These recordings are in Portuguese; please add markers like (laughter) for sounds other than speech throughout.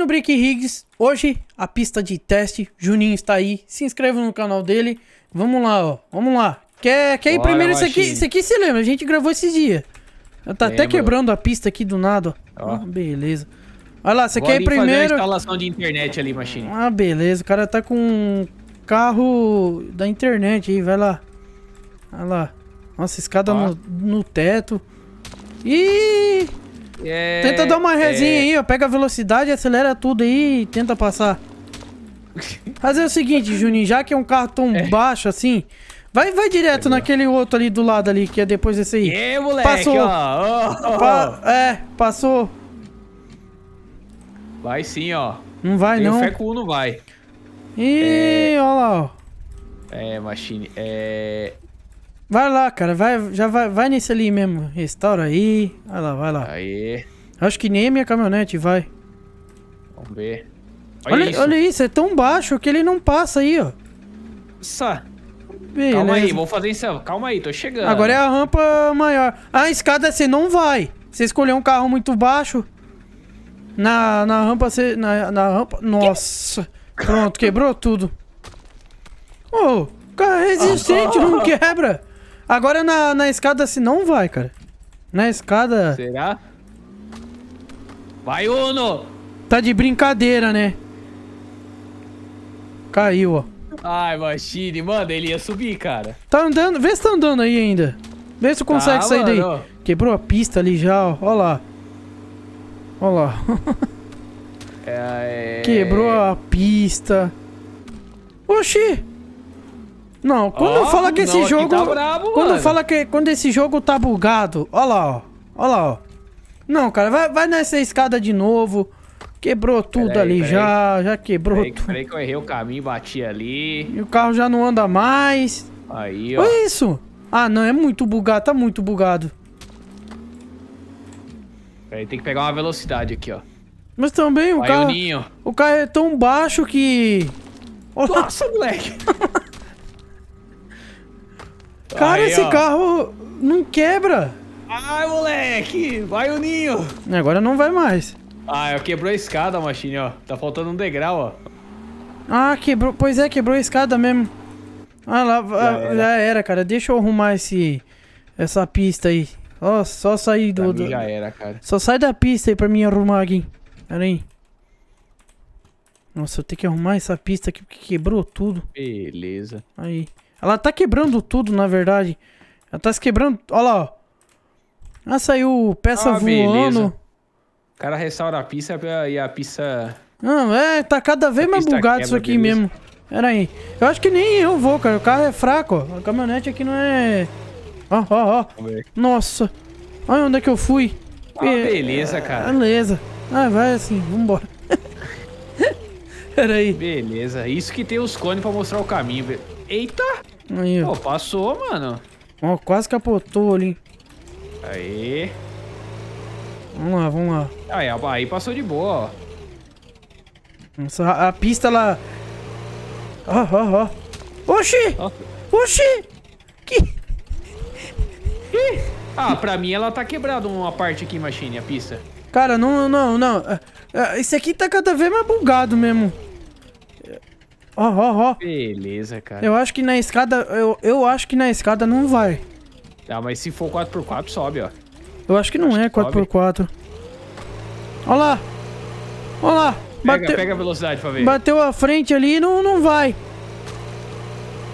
no Brick Rigs, hoje a pista de teste, Juninho está aí, se inscreva no canal dele. Vamos lá, ó, vamos lá. Quer, quer ir Bora, primeiro? Isso aqui, isso aqui se lembra, a gente gravou esses dias. Tá até quebrando a pista aqui do nada, ó. ó. Ah, beleza. Olha lá, você quer ir primeiro? instalação de internet ali, Machine. Ah, beleza. O cara tá com um carro da internet aí, vai lá. Olha lá. Nossa, escada no, no, teto. Ih! É, tenta dar uma resinha é... aí, ó. Pega a velocidade, acelera tudo aí e tenta passar. (laughs) Fazer é o seguinte, Juninho, já que é um carro tão é. baixo assim, vai, vai direto naquele outro ali do lado ali, que é depois desse aí. É, moleque, passou. Ó, oh, Pa é, passou. Vai sim, ó. Não vai, Tenho não. Fé com o não vai. Ih, é... ó lá, ó. É, machine. É. Vai lá, cara, vai, já vai, vai nesse ali mesmo. Restaura aí. Vai lá, vai lá. Aê. Acho que nem a minha caminhonete vai. Vamos ver. Olha, olha, isso. olha isso. é tão baixo que ele não passa aí, ó. Nossa. Beleza. Calma aí, vou fazer isso. Calma aí, tô chegando. Agora é a rampa maior. A escada você não vai. Você escolheu um carro muito baixo. Na, na rampa você. Na, na rampa. Nossa. Pronto, quebrou tudo. Ô, oh, carro resistente, ah. não quebra. Agora na, na escada assim não vai, cara. Na escada... Será? Vai, Uno! Tá de brincadeira, né? Caiu, ó. Ai, Machine, mano, ele ia subir, cara. Tá andando, vê se tá andando aí ainda. Vê se consegue tá, sair mano. daí. Quebrou a pista ali já, ó. Ó lá. Ó lá. (laughs) É, é... Quebrou a pista. Oxi! Não, quando oh, fala que esse tá jogo. Tá quando mano. fala que. Quando esse jogo tá bugado. Ó lá, ó. Ó lá, ó. Não, cara, vai, vai nessa escada de novo. Quebrou tudo ali já. Já quebrou tudo. Peraí que eu errei o caminho, bati ali. E o carro já não anda mais. Aí, ó. Olha isso. Ah, não, é muito bugado, tá muito bugado. Peraí, tem que pegar uma velocidade aqui, ó. Mas também o Vai carro. O, o carro é tão baixo que. Nossa, moleque! (laughs) Cara, Aí, esse ó. carro não quebra. Ai, moleque! Vai o ninho! Agora não vai mais. Ah, quebrou a escada, a machine, ó. Tá faltando um degrau, ó. Ah, quebrou. Pois é, quebrou a escada mesmo. Ah, lá, já, ah, era. Já era cara. Deixa eu arrumar esse, essa pista aí. Ó, só sair do, do... Já era, cara. Só sai da pista aí pra mim arrumar aqui. Pera aí. Nossa, eu tenho que arrumar essa pista aqui porque quebrou tudo. Beleza. Aí. Ela tá quebrando tudo, na verdade. Ela tá se quebrando. Olha lá, ó. Ah, saiu peça ah, voando. Beleza. O cara restaura a pista e a pista... Não, é, tá cada vez a mais bugado isso aqui beleza. mesmo. Pera aí. Eu acho que nem eu vou, cara. O carro é fraco, ó. A caminhonete aqui não é... Ó, ó, ó. Nossa. Olha onde é que eu fui. Ah, é, beleza, é, cara. Beleza. Ah, vai assim. Vambora. (laughs) Pera aí. Beleza. Isso que tem os cones pra mostrar o caminho, velho. Eita! Aí, ó. Pô, passou, mano. Ó, quase capotou ali. Aí. Vamos lá, vamos lá. Aí, aí passou de boa, ó. Nossa, a, a pista, lá. Ó, ó, ó. Oxi! Oxi! Que... Ah, pra mim ela tá quebrada uma parte aqui, Machine, a pista. Cara, não, não, não. É, é, esse aqui tá cada vez mais bugado mesmo ó, ó, ó. Beleza, cara. Eu acho que na escada, eu, eu acho que na escada não vai. Ah, mas se for 4x4, sobe, ó. Eu acho que não acho é 4x4. Olha lá. Olha lá. Pega, bateu, pega a velocidade pra Bateu a frente ali e não, não vai.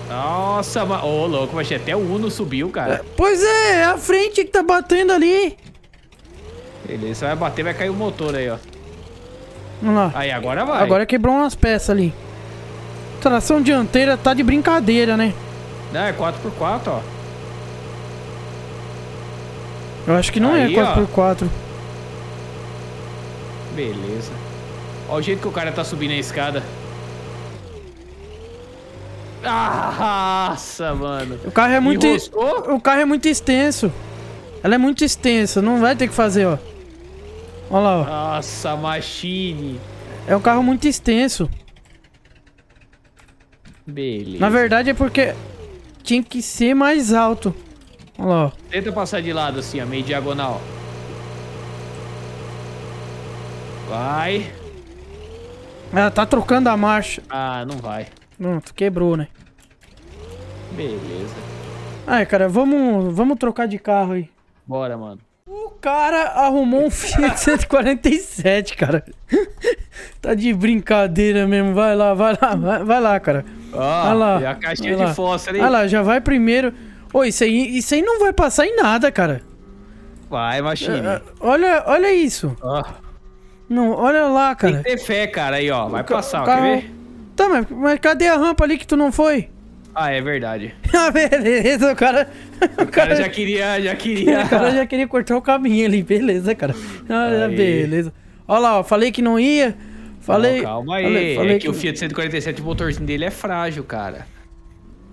Nossa, ô, ma... oh, louco, mas até o Uno subiu, cara. É, pois é, é a frente que tá batendo ali. Beleza, vai bater, vai cair o motor aí, ó. Vamos lá. Aí, agora vai. Agora quebrou umas peças ali. Tração dianteira tá de brincadeira, né? É, 4x4, ó. Eu acho que não é Aí, é 4x4. Beleza. Olha o jeito que o cara tá subindo a escada. Nossa, mano. O carro é muito. Enroscou? O carro é muito extenso. Ela é muito extensa, não vai ter que fazer, ó. Olha lá, ó. Nossa, machine. É um carro muito extenso. Beleza. Na verdade é porque tinha que ser mais alto. Olha lá, ó. Tenta passar de lado assim, ó, meio diagonal. Vai. Ela ah, tá trocando a marcha. Ah, não vai. Pronto, quebrou, né? Beleza. Ai, cara, vamos, vamos trocar de carro aí. Bora, mano. O cara arrumou um Fiat 147, (laughs) cara. tá de brincadeira mesmo. Vai lá, vai lá, vai, vai lá, cara. Ah, lá, e é a caixinha de fósforo, aí lá, já vai primeiro. Ô, isso aí, isso aí não vai passar em nada, cara. Vai, machine. Ah, ah, olha, olha isso. Não, olha lá, cara. Tem que ter fé, cara, aí, ó. Vai passar, carro... quer ver? Tá, mas, mas cadê a rampa ali que tu não foi? Ah, é verdade. (laughs) ah, beleza, o cara... o cara, cara, já queria, já queria... (laughs) o cara já queria cortar o caminho ali, beleza, cara. Ah, beleza. Olha lá, ó, falei que não ia... Falei. Não, calma aí. Falei, falei é que, que, o Fiat 147, o motorzinho dele é frágil, cara.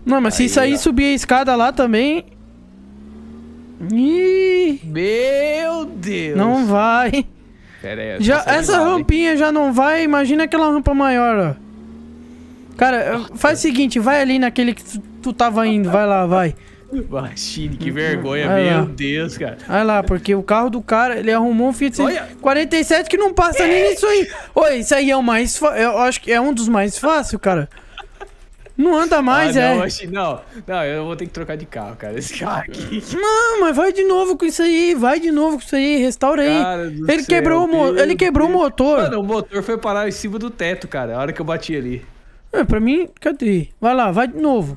Não, mas aí, se sair e subir a escada lá também. Ih, Meu Deus! Não vai. Pera aí, já, essa rampinha hein? já não vai. Imagina aquela rampa maior, ó. Cara, faz o seguinte, vai ali naquele que tu, tu tava indo, vai lá, vai. Machine, que vergonha, Vai meu lá. Deus, cara. vai lá, porque o carro do cara, ele arrumou um Fiat 47 que não passa nem nisso aí. Oi, isso aí é o mais Eu acho que é um dos mais fácil, cara. Não anda mais, ah, não, é. não, não, eu vou ter que trocar de carro, cara. Esse carro aqui. Não, mas vai de novo com isso aí, vai de novo com isso aí, restaura aí. Ele, céu, quebrou ele quebrou o motor. Mano, o motor foi parar em cima do teto, cara, a hora que eu bati ali. É, pra mim, cadê? Vai lá, vai de novo.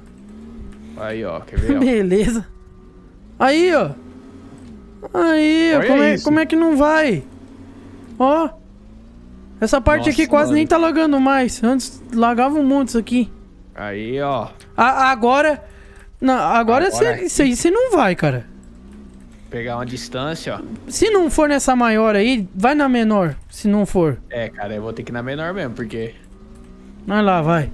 Aí, ó, quer ver? Ó. Beleza. Aí, ó. Aí, ó. Como é, como é, que não vai? Ó. Essa parte Nossa, aqui quase mano. nem tá lagando mais. Antes lagava um monte isso aqui. Aí, ó. A, agora. Não, agora você é não vai, cara. Pegar uma distância, ó. Se não for nessa maior aí, vai na menor. Se não for. É, cara, eu vou ter que ir na menor mesmo, porque. Vai lá, vai.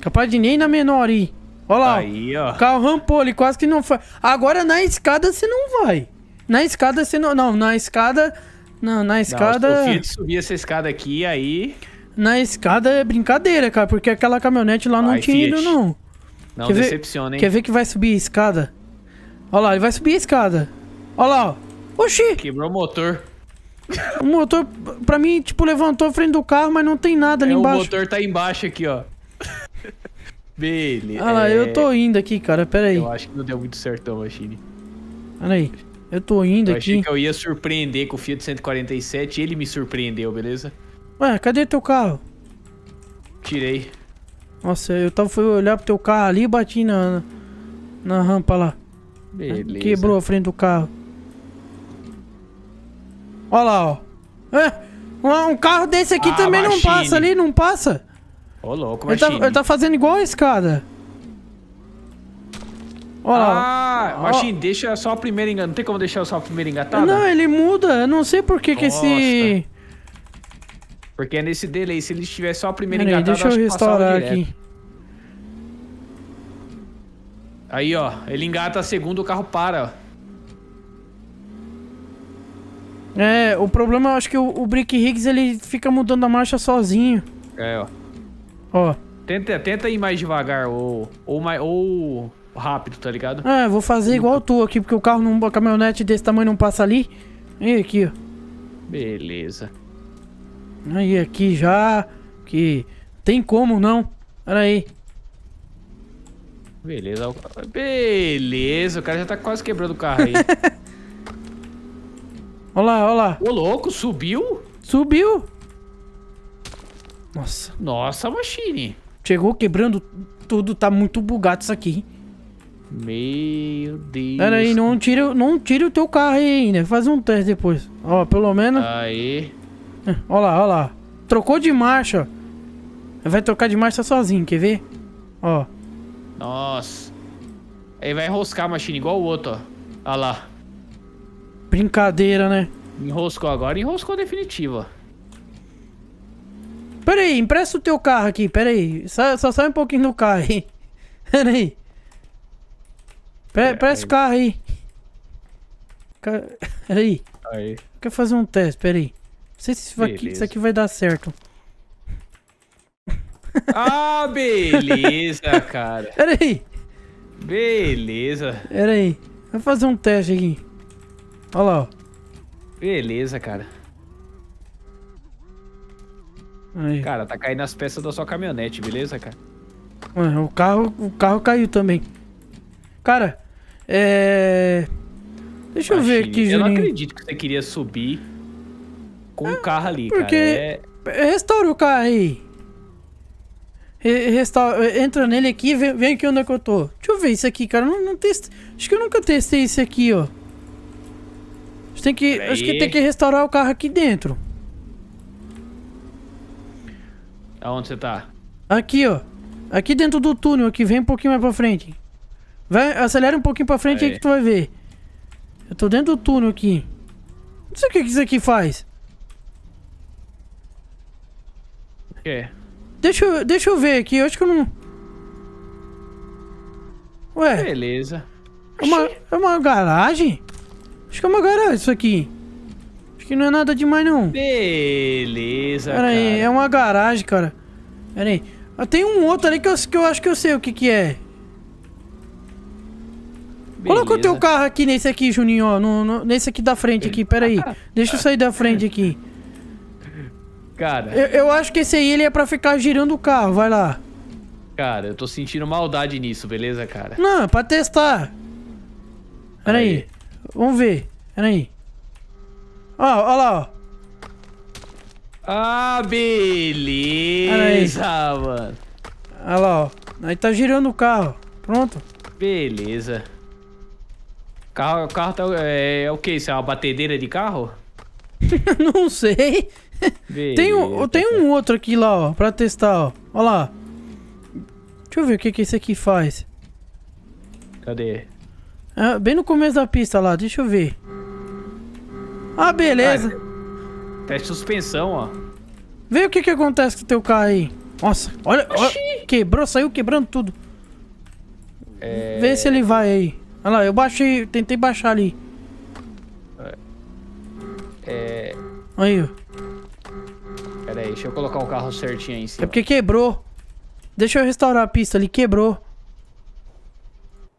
Capaz de nem na menor aí. Olha lá. Aí, ó. rampou, ele quase que não foi. Agora na escada você não vai. Na escada você não. Não, na escada. Não, na escada. Não, eu subir essa escada aqui, aí. Na escada é brincadeira, cara, porque aquela caminhonete lá não tinha Fiat. ido, não. Não quer decepciona, ver, hein? Quer ver que vai subir a escada? Olha lá, ele vai subir a escada. Olha lá, ó. Oxi! Quebrou o motor. O motor, pra mim, tipo, levantou a frente do carro, mas não tem nada é, ali embaixo. O motor tá embaixo aqui, ó. Beleza. Ah lá, é... eu tô indo aqui, cara. Pera aí. Eu acho que não deu muito certo, não, Machine. Pera aí. Eu tô indo eu aqui. Eu achei que eu ia surpreender com o Fiat 147 ele me surpreendeu, beleza? Ué, cadê teu carro? Tirei. Nossa, eu tava, fui olhar pro teu carro ali e bati na, na, rampa lá. Beleza. Quebrou a frente do carro. Olha lá, ó. É, um carro desse aqui ah, também machine. não passa ali, não passa? Ô, louco, Martini. Ele tá, ele tá fazendo igual a escada. Olha lá. Ah, deixa só a primeira engatada. Não tem como deixar só a primeira engatada? Não, ele muda. Eu não sei por que que esse... Porque é nesse delay. Se ele estiver só a primeira Pera engatada, aí, deixa eu, eu restaurar aqui. Aí, ó. Ele engata a segunda, o carro para, ó. É, o problema eu acho que o, o Brick Higgs ele fica mudando a marcha sozinho. É, ó. Ó. Tenta, tenta ir mais devagar ou, ou, mais, ou rápido, tá ligado? Ah, vou fazer igual tu aqui, porque o carro, não, a caminhonete desse tamanho não passa ali. E aqui, ó. Beleza. Aí, aqui já. Que tem como não. Pera aí. Beleza. Beleza, o cara já tá quase quebrando o carro aí. (laughs) olha lá, olha lá. Ô, louco, subiu? Subiu. Nossa. Nossa, Machine. Chegou quebrando tudo, tá muito bugado isso aqui. Meu Deus. Pera aí, não tira, não tira o teu carro aí ainda. Faz um teste depois. Ó, pelo menos. Aí. É, ó lá, ó lá. Trocou de marcha, Vai trocar de marcha sozinho, quer ver? Ó. Nossa. Aí vai enroscar a machine igual o outro, ó. Ó lá. Brincadeira, né? Enroscou agora, enroscou definitiva. Pera aí, empresta o teu carro aqui, pera aí. Só, só sai um pouquinho do carro aí. (laughs) Pera é, aí. Pera, o carro aí. Pera aí. aí. Quer fazer um teste, pera aí. Não sei se isso aqui, isso aqui vai dar certo. (laughs) Ah, beleza, cara. Pera aí. Beleza. Pera aí. Vai fazer um teste aqui. Olha lá, ó. Beleza, cara. Aí. Cara, tá caindo as peças da sua caminhonete, beleza, cara? Mano, o carro, o carro caiu também. Cara, é... Deixa Baixinho. eu ver aqui, Juninho. Eu não acredito que você queria subir com o é, carro ali, porque... cara. É... Restaura o carro aí. Restaura... Entra nele aqui vem, vem aqui onde é que eu tô. Deixa eu ver isso aqui, cara. Não, não teste... Acho que eu nunca testei isso aqui, ó. Tem que, acho que tem que restaurar o carro aqui dentro. Aonde você tá? Aqui, ó. Aqui dentro do túnel, aqui. Vem um pouquinho mais pra frente. Vai, acelera um pouquinho pra frente aí, aí que tu vai ver. Eu tô dentro do túnel aqui. Não sei o que isso aqui faz. O quê? Deixa eu, deixa eu ver aqui. Eu acho que eu não... Ué. Beleza. É uma, é uma garagem? Acho que é uma garagem isso aqui. Acho que não é nada demais, não. Beleza, Pera cara. aí, é uma garagem, cara. Pera aí. Ah, tem um outro ali que eu, que eu acho que eu sei o que que é. Beleza. Coloca o teu carro aqui nesse aqui, Juninho, ó. No, no, nesse aqui da frente aqui, pera aí. Deixa eu sair da frente aqui. Cara... Eu, eu, acho que esse aí ele é pra ficar girando o carro, vai lá. Cara, eu tô sentindo maldade nisso, beleza, cara? Não, é pra testar. Pera aí. aí. Vamos ver. Pera aí. Ó, ó lá, ó. Ah, beleza, mano. Olha lá, ó. Aí tá girando o carro. Pronto. Beleza. O carro, o carro tá. É, é o que? Isso é uma batedeira de carro? (laughs) Não sei. Beleza. Tem, um, tá tem um outro aqui lá, ó, pra testar, ó. Olha lá. Deixa eu ver o que, que esse aqui faz. Cadê? Ah, bem no começo da pista lá, deixa eu ver. Ah, beleza. teste de suspensão, ó. Vê o que que acontece com o teu carro aí. Nossa, olha, olha quebrou, saiu quebrando tudo. É... Vê se ele vai aí. Olha lá, eu baixei, tentei baixar ali. É... Aí, ó. Pera aí, deixa eu colocar o carro certinho aí em é cima. É porque quebrou. Deixa eu restaurar a pista ali, quebrou.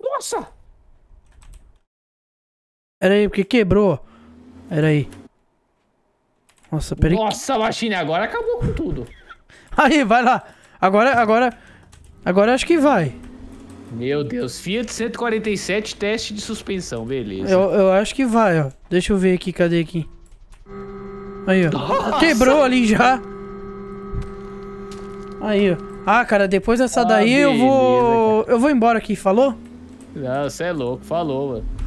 Nossa! Pera aí, porque quebrou. Pera aí. Nossa, peraí. Nossa, Machine, agora acabou com tudo. (laughs) aí, vai lá. Agora, agora... Agora acho que vai. Meu Deus, Fiat 147 teste de suspensão, beleza. Eu, eu acho que vai, ó. Deixa eu ver aqui, cadê aqui? Aí, ó. Nossa. Quebrou ali já. Aí, ó. Ah, cara, depois dessa ah, daí beleza, eu vou... Eu vou embora aqui, falou? Não, você é louco, falou, mano.